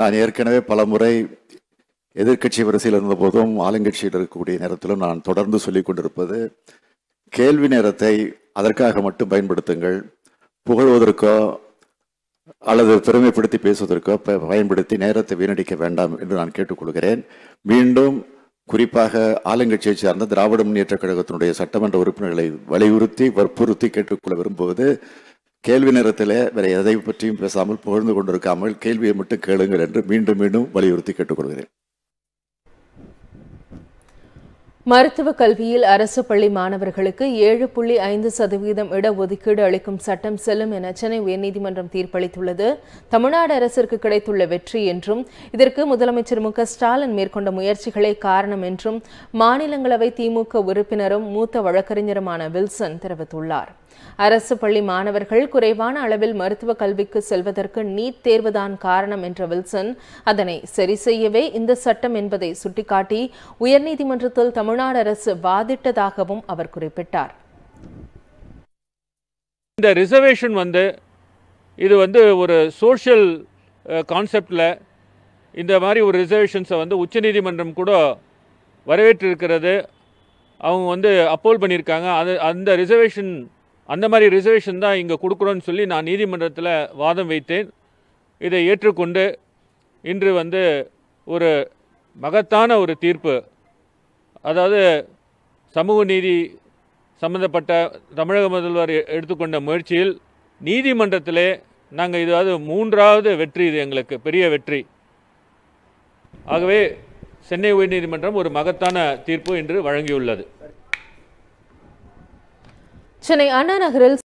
நான் ஏற்கனவே பல முறை எதிர்கட்சி வரிசையில் இருந்தபோதும் ஆளுங்கட்சியில் இருக்கக்கூடிய நேரத்திலும் நான் தொடர்ந்து சொல்லிக் கொண்டிருப்பது கேள்வி நேரத்தை அதற்காக மட்டும் பயன்படுத்துங்கள் புகழ்வதற்கோ அல்லது பெருமைப்படுத்தி பேசுவதற்கோ பயன்படுத்தி நேரத்தை வீணடிக்க வேண்டாம் என்று நான் கேட்டுக்கொள்கிறேன் மீண்டும் குறிப்பாக ஆளுங்கட்சியை சார்ந்த திராவிட முன்னேற்ற கழகத்தினுடைய சட்டமன்ற உறுப்பினர்களை வலியுறுத்தி வற்புறுத்தி கேட்டுக்கொள்ள விரும்புவது கேள்வி நேரத்தில் வேறு எதை பற்றியும் பேசாமல் புகழ்ந்து கொண்டிருக்காமல் கேள்வியை மட்டும் கேளுங்கள் என்று மீண்டும் மீண்டும் வலியுறுத்தி கேட்டுக்கொள்கிறேன் மருத்துவ கல்வியில் அரசு பள்ளி மாணவர்களுக்கு ஏழு புள்ளி ஐந்து சதவீதம் இடஒதுக்கீடு அளிக்கும் சட்டம் செல்லும் என சென்னை உயர்நீதிமன்றம் தீர்ப்பளித்துள்ளது தமிழ்நாடு அரசிற்கு கிடைத்துள்ள வெற்றி என்றும் இதற்கு முதலமைச்சர் மு ஸ்டாலின் மேற்கொண்ட முயற்சிகளே காரணம் என்றும் மாநிலங்களவை திமுக உறுப்பினரும் மூத்த வழக்கறிஞருமான வில்சன் தெரிவித்துள்ளார் அரசு பள்ளி மாணவர்கள் குறைவான அளவில் மருத்துவ கல்விக்கு செல்வதற்கு நீட் தேர்வுதான் காரணம் என்ற வில்சன் அதனை சரி செய்யவே இந்த சட்டம் என்பதை சுட்டிக்காட்டி உயர்நீதிமன்றத்தில் தமிழ் தமிழ்நாடு அரசு வாதிட்டதாகவும் அவர் குறிப்பிட்டார் இந்த ரிசர்வேஷன் வந்து இது வந்து ஒரு சோஷியல் கான்செப்டில் இந்த மாதிரி ஒரு ரிசர்வேஷன்ஸை வந்து உச்சநீதிமன்றம் கூட வரவேற்றிருக்கிறது அவங்க வந்து அப்போல் பண்ணியிருக்காங்க அது அந்த ரிசர்வேஷன் அந்த மாதிரி ரிசர்வேஷன் தான் இங்கே கொடுக்குறோன்னு சொல்லி நான் நீதிமன்றத்தில் வாதம் வைத்தேன் இதை ஏற்றுக்கொண்டு இன்று வந்து ஒரு மகத்தான ஒரு தீர்ப்பு அதாவது சமூக நீதி சம்பந்தப்பட்ட தமிழக முதல்வர் எடுத்துக்கொண்ட முயற்சியில் நீதிமன்றத்திலே நாங்கள் இதாவது மூன்றாவது வெற்றி இது எங்களுக்கு பெரிய வெற்றி ஆகவே சென்னை உயர்நீதிமன்றம் ஒரு மகத்தான தீர்ப்பு என்று வழங்கியுள்ளது சென்னை அண்ணா நகரில்